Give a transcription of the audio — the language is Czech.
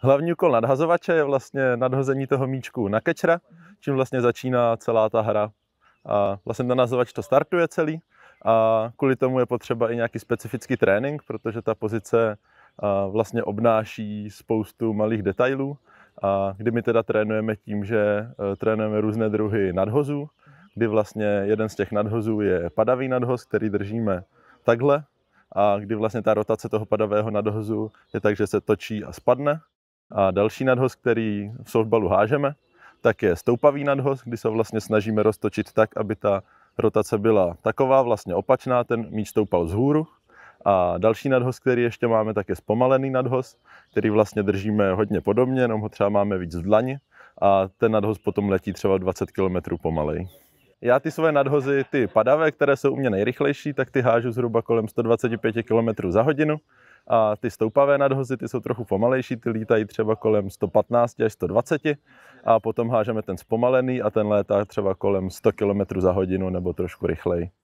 Hlavní úkol nadhazovače je vlastně nadhození toho míčku na kečra, čím vlastně začíná celá ta hra. A vlastně nadhazovač to startuje celý a kvůli tomu je potřeba i nějaký specifický trénink, protože ta pozice vlastně obnáší spoustu malých detailů, a kdy my teda trénujeme tím, že e, trénujeme různé druhy nadhozů, kdy vlastně jeden z těch nadhozů je padavý nadhoz, který držíme takhle, a kdy vlastně ta rotace toho padavého nadhozu je tak, že se točí a spadne, a další nadhoz, který v softballu hážeme, tak je stoupavý nadhoz, kdy se vlastně snažíme roztočit tak, aby ta rotace byla taková, vlastně opačná, ten míč stoupal z hůru. A další nadhoz, který ještě máme, tak je zpomalený nadhoz, který vlastně držíme hodně podobně, jenom ho třeba máme víc v dlani a ten nadhoz potom letí třeba 20 km pomalej. Já ty své nadhozy, ty padavé, které jsou u mě nejrychlejší, tak ty hážu zhruba kolem 125 km za hodinu. A ty stoupavé nadhozy, ty jsou trochu pomalejší, ty lítají třeba kolem 115 až 120 a potom hážeme ten zpomalený a ten létá třeba kolem 100 km za hodinu nebo trošku rychleji.